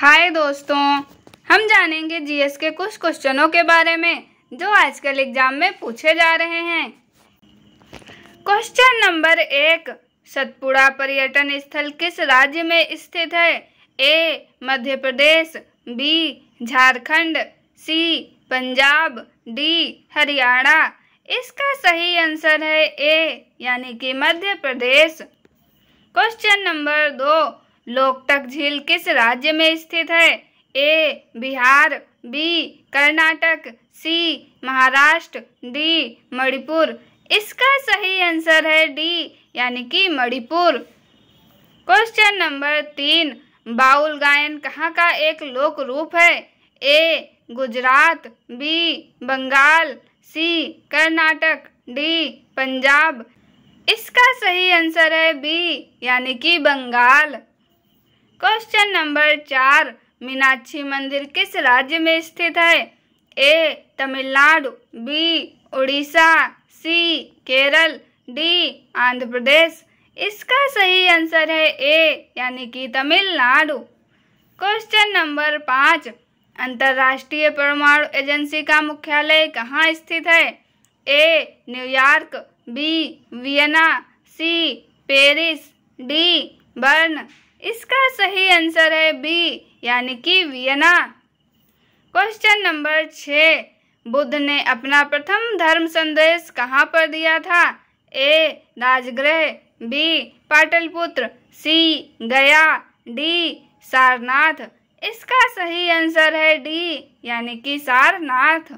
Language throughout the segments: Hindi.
हाय दोस्तों हम जानेंगे जीएस के कुछ क्वेश्चनों के बारे में जो आजकल एग्जाम में पूछे जा रहे हैं क्वेश्चन नंबर एक सतपुड़ा पर्यटन स्थल किस राज्य में स्थित है A Madhya Pradesh B Jharkhand C Punjab D Haryana इसका सही आंसर है ए यानी कि मध्य प्रदेश क्वेश्चन नंबर दो लोकटक झील किस राज्य में स्थित है A Bihar B Karnataka C Maharashtra D Manipur इसका सही आंसर है डी यानी कि मणिपुर क्वेश्चन नंबर तीन बाउल गायन कहाँ का एक लोक रूप है A Gujarat B Bengal C Karnataka D Punjab इसका सही आंसर है बी यानी कि बंगाल क्वेश्चन नंबर चार मीनाक्षी मंदिर किस राज्य में स्थित है A Tamil Nadu B Orissa C Kerala D Andhra Pradesh इसका सही आंसर है ए यानी कि तमिलनाडु क्वेश्चन नंबर पाँच अंतर्राष्ट्रीय परमाणु एजेंसी का मुख्यालय कहाँ स्थित है A New York B Vienna C Paris D Bern इस सही आंसर है बी यानी कि वियना क्वेश्चन नंबर छ बुद्ध ने अपना प्रथम धर्म संदेश कहाँ पर दिया था ए राजगृह बी पाटलपुत्र सी गया डी सारनाथ इसका सही आंसर है डी यानी कि सारनाथ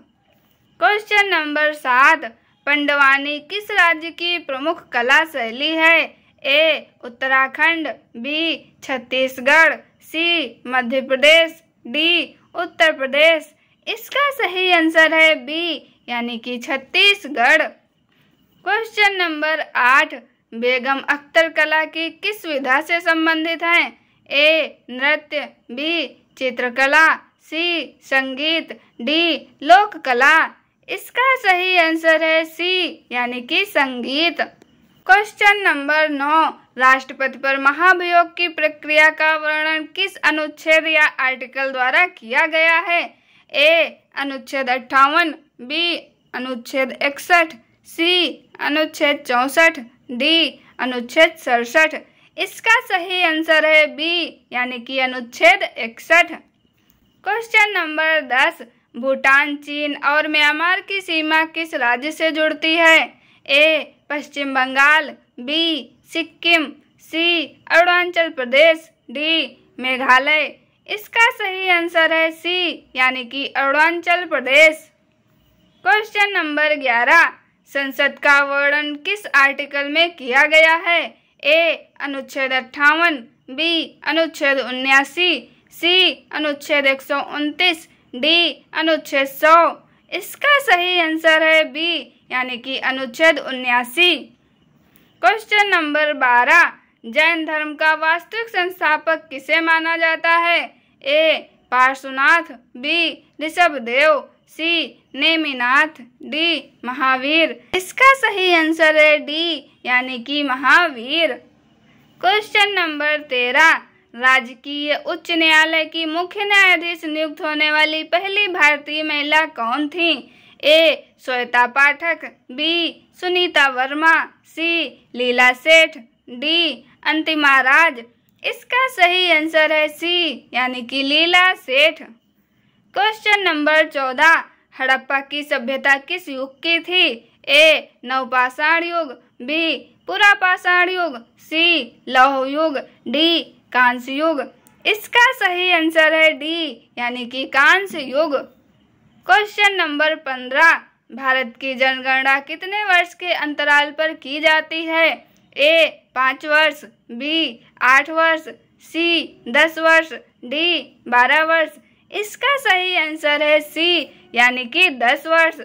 क्वेश्चन नंबर सात पंडवानी किस राज्य की प्रमुख कला शैली है A Uttarakhand B Chhattisgarh C Madhya Pradesh D Uttar Pradesh इसका सही आंसर है बी यानी कि छत्तीसगढ़ क्वेश्चन नंबर आठ बेगम अख्तर कला की किस विधा से संबंधित हैं ए नृत्य बी चित्रकला सी संगीत डी लोक कला इसका सही आंसर है सी यानी कि संगीत क्वेश्चन नंबर नौ राष्ट्रपति पर महाभियोग की प्रक्रिया का वर्णन किस अनुच्छेद या आर्टिकल द्वारा किया गया है ए अनुच्छेद अट्ठावन बी अनुच्छेद इकसठ सी अनुच्छेद चौसठ डी अनुच्छेद सड़सठ इसका सही आंसर है बी यानी कि अनुच्छेद इकसठ क्वेश्चन नंबर दस भूटान चीन और म्यांमार की सीमा किस राज्य से जुड़ती है A Paschim Bengal B Sikkim C Arunachal Pradesh D Meghalaya इसका सही आंसर है सी यानी कि अरुणाचल प्रदेश क्वेश्चन नंबर ग्यारह संसद का वर्णन किस आर्टिकल में किया गया है ए अनुच्छेद अट्ठावन बी अनुच्छेद उन्यासी सी अनुच्छेद एक सौ उनतीस डी अनुच्छेद सौ इसका सही आंसर है बी यानी कि अनुच्छेद उन्यासी क्वेश्चन नंबर बारह जैन धर्म का वास्तविक संस्थापक किसे माना जाता है A Parshvanath B Rishabh Dev C Neminath D Mahavir इसका सही आंसर है डी यानी कि महावीर क्वेश्चन नंबर तेरह राजकीय उच्च न्यायालय की मुख्य न्यायाधीश नियुक्त होने वाली पहली भारतीय महिला कौन थी A Shweta Pathak B Sunita Verma C Leela Seth D अंतिमा राज इसका सही आंसर है सी यानी कि लीला सेठ क्वेश्चन नंबर चौदह हड़प्पा की सभ्यता किस युग की थी ए नवपाषाण युग बी पुरापाषाण युग सी लौह युग डी कांस युग इसका सही आंसर है डी यानी कि कांस युग क्वेश्चन नंबर पंद्रह भारत की जनगणना कितने वर्ष के अंतराल पर की जाती है ए पाँच वर्ष बी आठ वर्ष सी दस वर्ष डी बारह वर्ष इसका सही आंसर है सी यानी कि दस वर्ष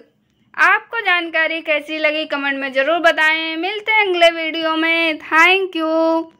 आपको जानकारी कैसी लगी कमेंट में ज़रूर बताएं मिलते हैं अगले वीडियो में थैंक यू